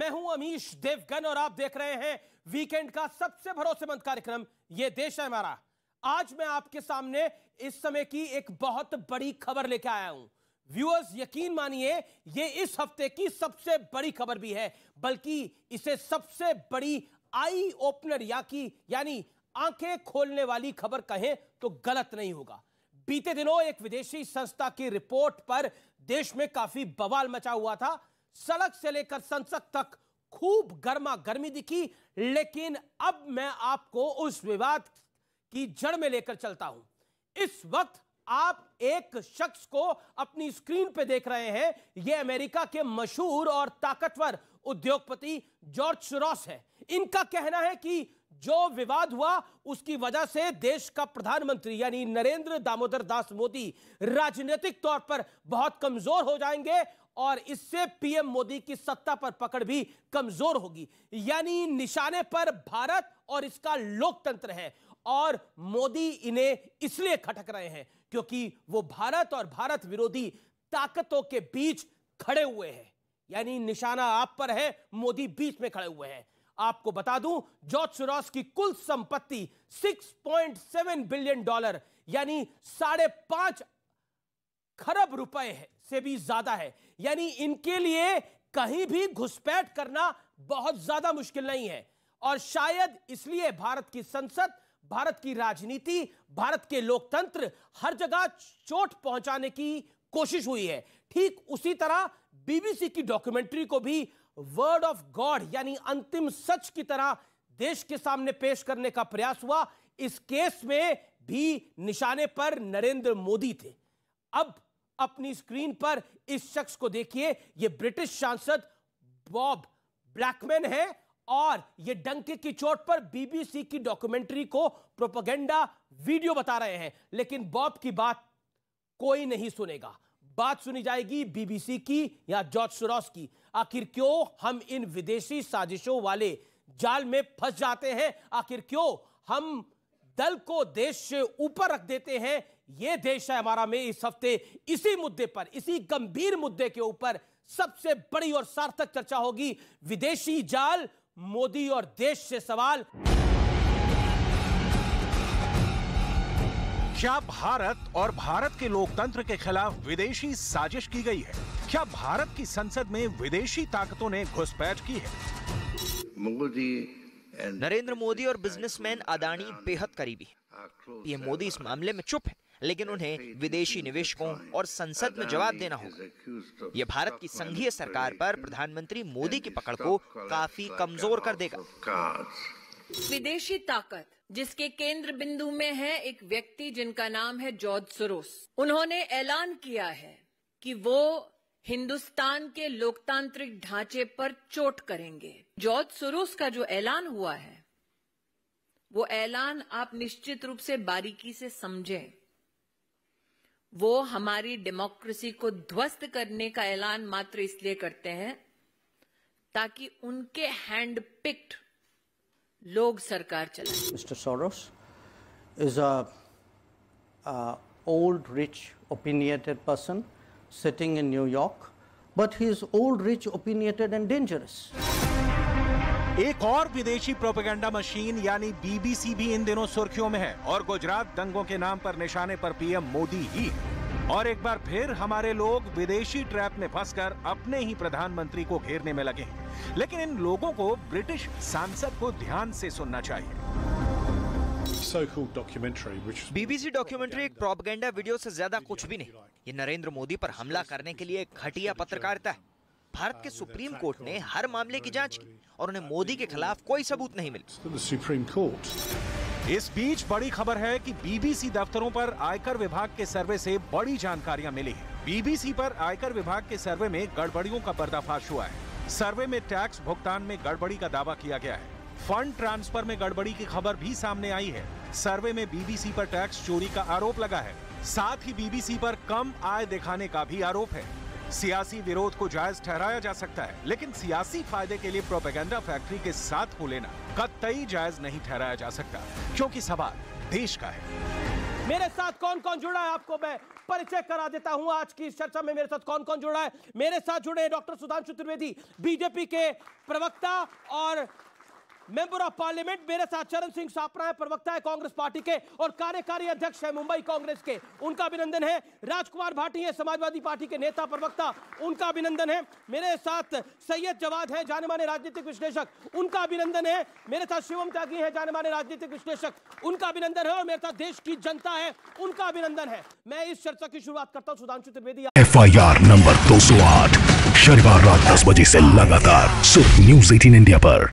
मैं हूं अमीश देवगन और आप देख रहे हैं वीकेंड का सबसे भरोसेमंद कार्यक्रम ये देश है हमारा आज मैं आपके सामने इस समय की एक बहुत बड़ी खबर लेके आया हूं व्यूअर्स यकीन मानिए ये इस हफ्ते की सबसे बड़ी खबर भी है बल्कि इसे सबसे बड़ी आई ओपनर या की यानी आंखें खोलने वाली खबर कहें तो गलत नहीं होगा बीते दिनों एक विदेशी संस्था की रिपोर्ट पर देश में काफी बवाल मचा हुआ था सड़क से लेकर संसद तक खूब गर्मा गर्मी दिखी लेकिन अब मैं आपको उस विवाद की जड़ में लेकर चलता हूं इस वक्त आप एक शख्स को अपनी स्क्रीन पे देख रहे हैं यह अमेरिका के मशहूर और ताकतवर उद्योगपति जॉर्ज सुरॉस है इनका कहना है कि जो विवाद हुआ उसकी वजह से देश का प्रधानमंत्री यानी नरेंद्र दामोदर दास मोदी राजनीतिक तौर पर बहुत कमजोर हो जाएंगे और इससे पीएम मोदी की सत्ता पर पकड़ भी कमजोर होगी यानी निशाने पर भारत और इसका लोकतंत्र है और मोदी इन्हें इसलिए खटक रहे हैं क्योंकि वो भारत और भारत विरोधी ताकतों के बीच खड़े हुए हैं यानी निशाना आप पर है मोदी बीच में खड़े हुए हैं आपको बता दूं जॉर्ज सुरॉस की कुल संपत्ति 6.7 बिलियन डॉलर यानी साढ़े पांच खरब रुपए है, से भी ज्यादा है यानी इनके लिए कहीं भी घुसपैठ करना बहुत ज्यादा मुश्किल नहीं है और शायद इसलिए भारत की संसद भारत की राजनीति भारत के लोकतंत्र हर जगह चोट पहुंचाने की कोशिश हुई है ठीक उसी तरह बीबीसी की डॉक्यूमेंट्री को भी वर्ड ऑफ गॉड यानी अंतिम सच की तरह देश के सामने पेश करने का प्रयास हुआ इस केस में भी निशाने पर नरेंद्र मोदी थे अब अपनी स्क्रीन पर इस शख्स को देखिए ये ब्रिटिश सांसद बॉब ब्लैकमैन है और ये डंके की चोट पर बीबीसी की डॉक्यूमेंट्री को प्रोपोगेंडा वीडियो बता रहे हैं लेकिन बॉब की बात कोई नहीं सुनेगा बात सुनी जाएगी बीबीसी की या जॉर्ज सुरॉस की आखिर क्यों हम इन विदेशी साजिशों वाले जाल में फंस जाते हैं आखिर क्यों हम दल को देश से ऊपर रख देते हैं यह देश है हमारा में इस हफ्ते इसी मुद्दे पर इसी गंभीर मुद्दे के ऊपर सबसे बड़ी और सार्थक चर्चा होगी विदेशी जाल मोदी और देश से सवाल क्या भारत और भारत के लोकतंत्र के खिलाफ विदेशी साजिश की गई है क्या भारत की संसद में विदेशी ताकतों ने घुसपैठ की है मोदी नरेंद्र मोदी और बिजनेसमैन अदानी बेहद करीबी हैं uh, पीएम मोदी इस मामले में चुप है लेकिन उन्हें विदेशी निवेशकों और संसद में जवाब देना होगा यह भारत की संघीय सरकार पर प्रधानमंत्री मोदी की पकड़ को काफी कमजोर कर देगा विदेशी ताकत जिसके केंद्र बिंदु में है एक व्यक्ति जिनका नाम है जॉर्ज सरोस उन्होंने ऐलान किया है कि वो हिंदुस्तान के लोकतांत्रिक ढांचे पर चोट करेंगे जॉर्ज सुरूस का जो ऐलान हुआ है वो ऐलान आप निश्चित रूप से बारीकी से समझें वो हमारी डेमोक्रेसी को ध्वस्त करने का ऐलान मात्र इसलिए करते हैं ताकि उनके हैंड पिक्ड लोग सरकार चलाएं। Mister Soros is a old rich opinionated person sitting in New York, but he is old, rich, opinionated, and dangerous. एक और विदेशी प्रोपेगेंडा मशीन यानी बीबीसी भी इन दिनों सुर्खियों में है और गुजरात दंगों के नाम पर निशाने पर पीएम मोदी ही और एक बार फिर हमारे लोग विदेशी ट्रैप में फंसकर अपने ही प्रधानमंत्री को घेरने में लगे लेकिन इन लोगों को ब्रिटिश सांसद को ध्यान से सुनना चाहिए बीबीसी डॉक्यूमेंट्री एक प्रोपगेंडा वीडियो से ज्यादा कुछ भी नहीं ये नरेंद्र मोदी पर हमला करने के लिए एक घटिया पत्रकारिता है भारत के सुप्रीम कोर्ट ने हर मामले की जांच की और उन्हें मोदी के खिलाफ कोई सबूत नहीं मिले सुप्रीम कोर्ट इस बीच बड़ी खबर है कि बीबीसी दफ्तरों पर आयकर विभाग के सर्वे से बड़ी जानकारियां मिली है बीबीसी पर आयकर विभाग के सर्वे में गड़बड़ियों का पर्दाफाश हुआ है सर्वे में टैक्स भुगतान में गड़बड़ी का दावा किया गया है फंड ट्रांसफर में गड़बड़ी की खबर भी सामने आई है सर्वे में बीबीसी पर टैक्स चोरी का आरोप लगा है साथ ही बीबीसी पर कम आय दिखाने का भी आरोप है सियासी विरोध को जायज ठहराया जा सकता है लेकिन सियासी फायदे के लिए प्रोपेगेंडा फैक्ट्री के साथ हो लेना कतई जायज नहीं ठहराया जा सकता क्योंकि सवाल देश का है मेरे साथ कौन कौन जुड़ा है आपको मैं परिचय करा देता हूं आज की इस चर्चा में मेरे साथ कौन कौन जुड़ा है मेरे साथ जुड़े डॉक्टर सुधांशु त्रिवेदी बीजेपी के प्रवक्ता और मेंबर ऑफ पार्लियामेंट मेरे साथ चरण सिंह सापना है प्रवक्ता है कांग्रेस पार्टी के और कार्यकारी अध्यक्ष है मुंबई कांग्रेस के उनका अभिनंदन है राजकुमार भाटी है समाजवादी पार्टी के नेता प्रवक्ता उनका अभिनंदन है मेरे साथ सैयद जवाद है जाने माने राजनीतिक विश्लेषक उनका अभिनंदन है मेरे साथ शिवम त्यागी है जाने माने राजनीतिक विश्लेषक उनका अभिनंदन है और मेरे साथ देश की जनता है उनका अभिनंदन है मैं इस चर्चा की शुरुआत करता हूँ Sudhanshu Trivedi F I R number दो सौ आठ शनिवार रात दस बजे से लगातार सिर्फ न्यूज एटीन इंडिया पर